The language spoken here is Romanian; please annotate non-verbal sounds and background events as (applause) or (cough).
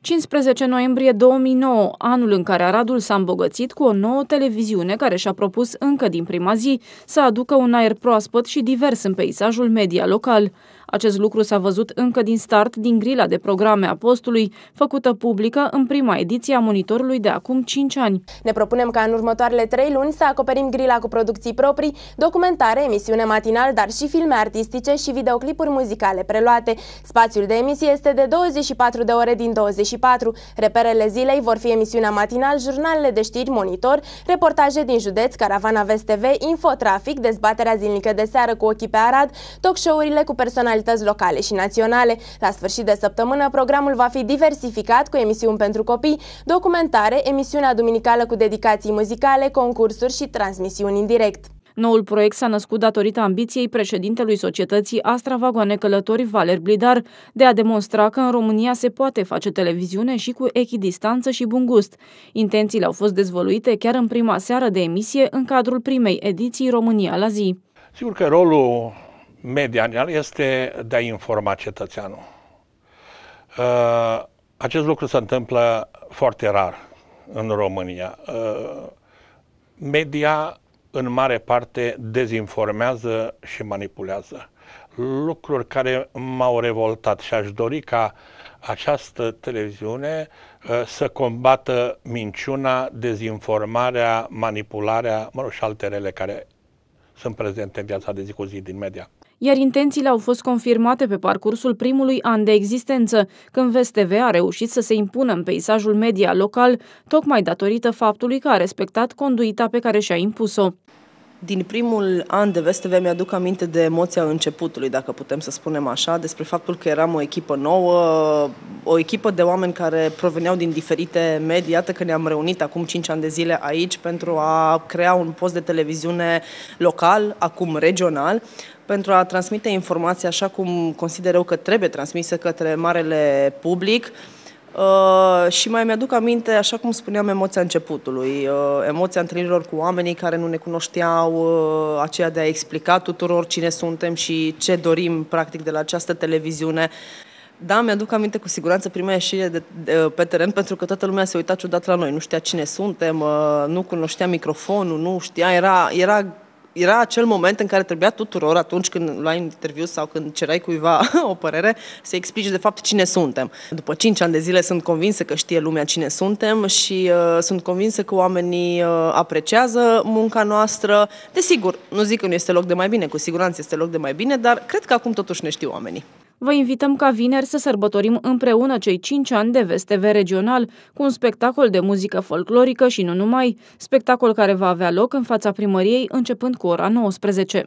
15 noiembrie 2009, anul în care Aradul s-a îmbogățit cu o nouă televiziune care și-a propus încă din prima zi să aducă un aer proaspăt și divers în peisajul media local. Acest lucru s-a văzut încă din start din grila de programe a postului, făcută publică în prima ediție a monitorului de acum 5 ani. Ne propunem ca în următoarele 3 luni să acoperim grila cu producții proprii, documentare, emisiune matinal, dar și filme artistice și videoclipuri muzicale preluate. Spațiul de emisie este de 24 de ore din 24. Reperele zilei vor fi emisiunea matinal, jurnalele de știri, monitor, reportaje din județ, caravana Vest TV, infotrafic, dezbaterea zilnică de seară cu ochii pe Arad, talk show-urile cu personalitate personalități locale și naționale. La sfârșit de săptămână, programul va fi diversificat cu emisiuni pentru copii, documentare, emisiunea duminicală cu dedicații muzicale, concursuri și transmisiuni în direct. Noul proiect s-a născut datorită ambiției președintelui societății Astra Vagoane Călători, Valer Blidar, de a demonstra că în România se poate face televiziune și cu echidistanță și bun gust. Intențiile au fost dezvăluite chiar în prima seară de emisie în cadrul primei ediții România la zi. Sigur că rolul media este de a informa cetățeanul. Uh, acest lucru se întâmplă foarte rar în România. Uh, media în mare parte dezinformează și manipulează. Lucruri care m-au revoltat și aș dori ca această televiziune uh, să combată minciuna, dezinformarea, manipularea, mă rog, și alte rele care sunt prezente în viața de zi cu zi din media iar intențiile au fost confirmate pe parcursul primului an de existență, când VSTV a reușit să se impună în peisajul media local, tocmai datorită faptului că a respectat conduita pe care și-a impus-o. Din primul an de VSTV mi-aduc aminte de emoția începutului, dacă putem să spunem așa, despre faptul că eram o echipă nouă, o echipă de oameni care proveneau din diferite medii. Iată că ne-am reunit acum 5 ani de zile aici pentru a crea un post de televiziune local, acum regional, pentru a transmite informații așa cum consider eu că trebuie transmise către marele public, Uh, și mai mi-aduc aminte, așa cum spuneam, emoția începutului, uh, emoția întâlnirilor cu oamenii care nu ne cunoșteau, uh, aceea de a explica tuturor cine suntem și ce dorim, practic, de la această televiziune. Da, mi-aduc aminte cu siguranță prima ieșire de, de, uh, pe teren pentru că toată lumea se uita ciudat la noi, nu știa cine suntem, uh, nu cunoștea microfonul, nu știa, era, era era acel moment în care trebuia tuturor, atunci când luai un interviu sau când cerai cuiva (laughs) o părere, să explici de fapt cine suntem. După 5 ani de zile sunt convinsă că știe lumea cine suntem și uh, sunt convinsă că oamenii uh, apreciază munca noastră. Desigur, nu zic că nu este loc de mai bine, cu siguranță este loc de mai bine, dar cred că acum totuși ne știu oamenii. Vă invităm ca vineri să sărbătorim împreună cei 5 ani de VSTV regional cu un spectacol de muzică folclorică și nu numai, spectacol care va avea loc în fața primăriei începând cu ora 19.